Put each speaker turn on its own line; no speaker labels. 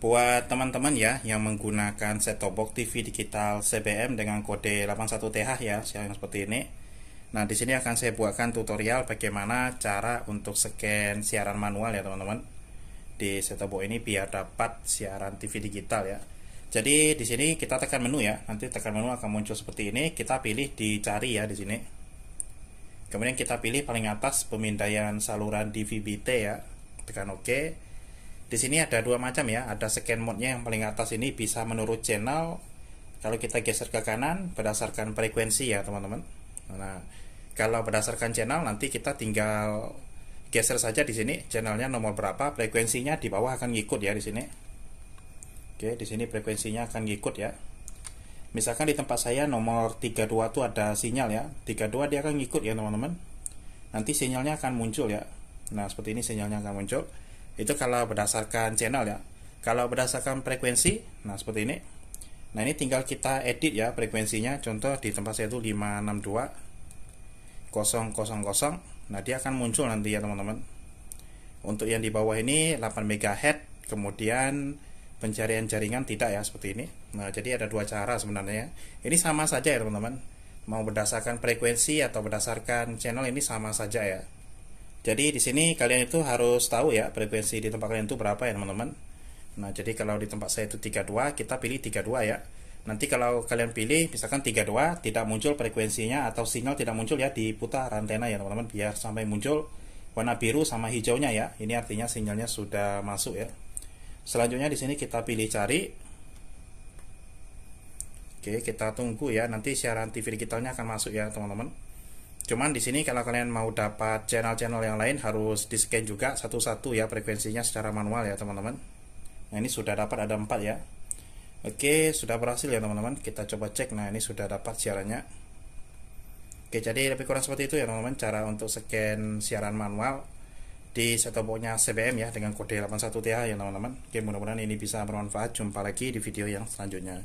buat teman-teman ya yang menggunakan set top box TV digital CBM dengan kode 81TH ya yang seperti ini nah di sini akan saya buatkan tutorial bagaimana cara untuk scan siaran manual ya teman-teman di set top box ini biar dapat siaran TV digital ya jadi di sini kita tekan menu ya nanti tekan menu akan muncul seperti ini kita pilih dicari ya di sini kemudian kita pilih paling atas pemindaian saluran DVB-T ya tekan OK di sini ada dua macam ya ada scan mode-nya yang paling atas ini bisa menurut channel kalau kita geser ke kanan berdasarkan frekuensi ya teman-teman nah kalau berdasarkan channel nanti kita tinggal geser saja di sini channelnya nomor berapa frekuensinya di bawah akan ngikut ya di sini oke di sini frekuensinya akan ngikut ya misalkan di tempat saya nomor 32 itu ada sinyal ya 32 dia akan ngikut ya teman-teman nanti sinyalnya akan muncul ya nah seperti ini sinyalnya akan muncul itu kalau berdasarkan channel ya kalau berdasarkan frekuensi nah seperti ini nah ini tinggal kita edit ya frekuensinya contoh di tempat saya itu 562 000 nah dia akan muncul nanti ya teman-teman untuk yang di bawah ini 8 MHz kemudian pencarian jaringan tidak ya seperti ini nah jadi ada dua cara sebenarnya ini sama saja ya teman-teman mau berdasarkan frekuensi atau berdasarkan channel ini sama saja ya jadi di sini kalian itu harus tahu ya frekuensi di tempat kalian itu berapa ya teman-teman. Nah, jadi kalau di tempat saya itu 32, kita pilih 32 ya. Nanti kalau kalian pilih misalkan 32 tidak muncul frekuensinya atau sinyal tidak muncul ya di diputar antena ya teman-teman biar sampai muncul warna biru sama hijaunya ya. Ini artinya sinyalnya sudah masuk ya. Selanjutnya di sini kita pilih cari Oke, kita tunggu ya. Nanti siaran TV digitalnya akan masuk ya, teman-teman. Cuman di sini kalau kalian mau dapat channel-channel yang lain harus di-scan juga satu-satu ya frekuensinya secara manual ya teman-teman. Nah ini sudah dapat ada 4 ya. Oke, sudah berhasil ya teman-teman. Kita coba cek. Nah, ini sudah dapat siarannya. Oke, jadi lebih kurang seperti itu ya teman-teman cara untuk scan siaran manual di setobonya CBM ya dengan kode 81TH ya teman-teman. Oke, mudah-mudahan ini bisa bermanfaat. Jumpa lagi di video yang selanjutnya.